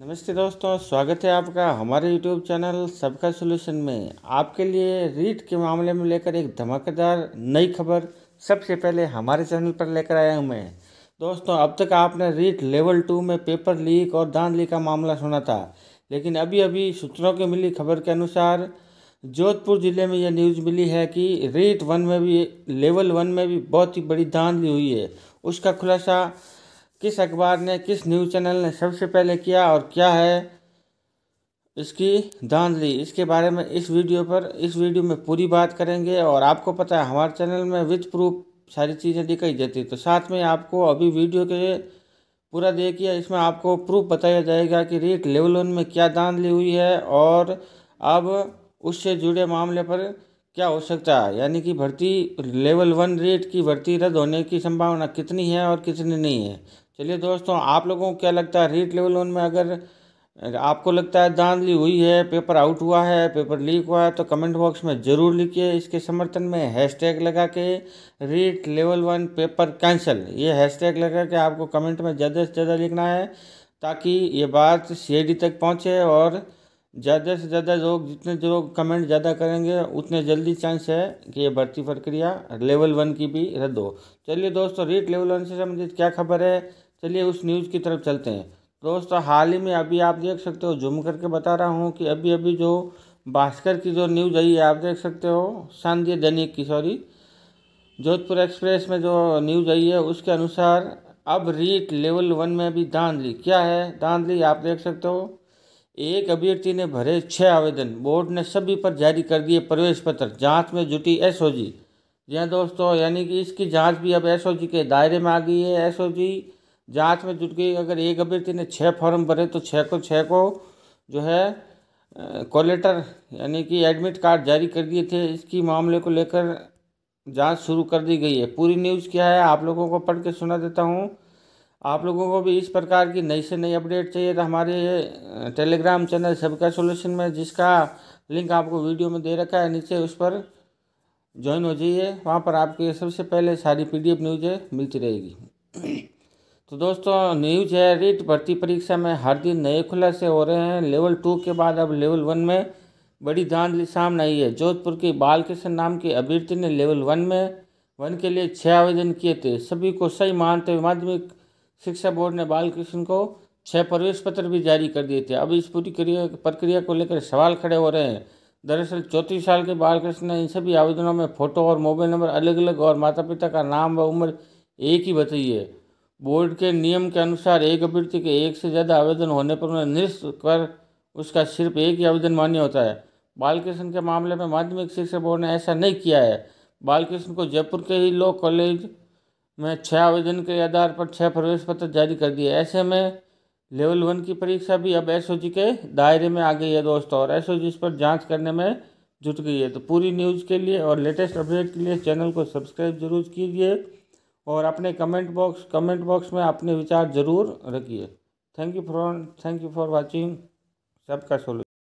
नमस्ते दोस्तों स्वागत है आपका हमारे यूट्यूब चैनल सबका सोल्यूशन में आपके लिए रीट के मामले में लेकर एक धमाकेदार नई खबर सबसे पहले हमारे चैनल पर लेकर आया हूं मैं दोस्तों अब तक आपने रीट लेवल टू में पेपर लीक और दान लीक का मामला सुना था लेकिन अभी अभी सूत्रों की मिली खबर के अनुसार जोधपुर ज़िले में यह न्यूज़ मिली है कि रीट वन में भी लेवल वन में भी बहुत ही बड़ी धांधली हुई है उसका खुलासा किस अखबार ने किस न्यूज़ चैनल ने सबसे पहले किया और क्या है इसकी धांधली इसके बारे में इस वीडियो पर इस वीडियो में पूरी बात करेंगे और आपको पता है हमारे चैनल में विथ प्रूफ सारी चीज़ें दिखाई जाती तो साथ में आपको अभी वीडियो के पूरा देखिए इसमें आपको प्रूफ बताया जाएगा कि रेट लेवल वन में क्या धांधली हुई है और अब उससे जुड़े मामले पर क्या हो सकता है यानी कि भर्ती लेवल वन रेट की भर्ती रद्द होने की संभावना कितनी है और कितनी नहीं है चलिए दोस्तों आप लोगों को क्या लगता है रीट लेवल वन में अगर आपको लगता है धांधली हुई है पेपर आउट हुआ है पेपर लीक हुआ है तो कमेंट बॉक्स में ज़रूर लिखिए इसके समर्थन में हैशटैग लगा के REET level one paper cancel ये हैशटैग लगा के आपको कमेंट में ज़्यादा से ज़्यादा लिखना है ताकि ये बात सी तक पहुँचे और ज़्यादा से ज़्यादा लोग जितने लोग कमेंट ज़्यादा करेंगे उतने जल्दी चांस है कि ये भर्ती प्रक्रिया लेवल वन की भी रद्द हो चलिए दोस्तों रीट लेवल वन से संबंधित क्या खबर है चलिए उस न्यूज़ की तरफ चलते हैं दोस्तों हाल ही में अभी आप देख सकते हो जूम करके बता रहा हूँ कि अभी अभी जो भास्कर की जो न्यूज़ आई है आप देख सकते हो संध्य दैनिक की सॉरी जोधपुर एक्सप्रेस में जो न्यूज़ आई है उसके अनुसार अब रीट लेवल वन में भी धांधली क्या है धांधली आप देख सकते हो एक अभ्यर्थी ने भरे छः आवेदन बोर्ड ने सभी पर जारी कर दिए प्रवेश पत्र जांच में जुटी ओ जी हाँ दोस्तों यानी कि इसकी जांच भी अब जी के दायरे में आ गई है जी जांच में जुट गई अगर एक अभ्यर्थी ने छः फॉर्म भरे तो छः को छः को जो है कॉलेटर यानी कि एडमिट कार्ड जारी कर दिए थे इसकी मामले को लेकर जांच शुरू कर दी गई है पूरी न्यूज़ क्या है आप लोगों को पढ़ के सुना देता हूँ आप लोगों को भी इस प्रकार की नई से नई अपडेट चाहिए तो हमारे टेलीग्राम चैनल सबका सोल्यूशन में जिसका लिंक आपको वीडियो में दे रखा है नीचे उस पर ज्वाइन हो जाइए वहाँ पर आपके सबसे पहले सारी पीडीएफ न्यूज़ें मिलती रहेगी तो दोस्तों न्यूज है रीट भर्ती परीक्षा में हर दिन नए खुलासे हो रहे हैं लेवल टू के बाद अब लेवल वन में बड़ी धांधली सामने आई है जोधपुर के बालकृष्ण नाम के अभ्यर्थी ने लेवल वन में वन के लिए छः आवेदन किए थे सभी को सही मानते हुए माध्यमिक शिक्षा बोर्ड ने बालकृष्ण को छः प्रवेश पत्र भी जारी कर दिए थे अब इस पूरी प्रक्रिया को लेकर सवाल खड़े हो रहे हैं दरअसल चौंतीस साल के बालकृष्ण ने इन सभी आवेदनों में फ़ोटो और मोबाइल नंबर अलग अलग और माता पिता का नाम व उम्र एक ही बताई है बोर्ड के नियम के अनुसार एक अभ्यर्थी के एक से ज़्यादा आवेदन होने पर उन्हें निरस्त कर उसका सिर्फ एक ही आवेदन मान्य होता है बालकृष्ण के मामले में माध्यमिक शिक्षा बोर्ड ने ऐसा नहीं किया है बालकृष्ण को जयपुर के ही लॉ कॉलेज में छः आवेदन के आधार पर छः प्रवेश पत्र जारी कर दिए ऐसे में लेवल वन की परीक्षा भी अब एस के दायरे में आ गई है दोस्तों और एस इस पर जाँच करने में जुट गई है तो पूरी न्यूज़ के लिए और लेटेस्ट अपडेट के लिए चैनल को सब्सक्राइब जरूर कीजिए और अपने कमेंट बॉक्स कमेंट बॉक्स में अपने विचार ज़रूर रखिए thank you for thank you for watching सबका सोल्यूशन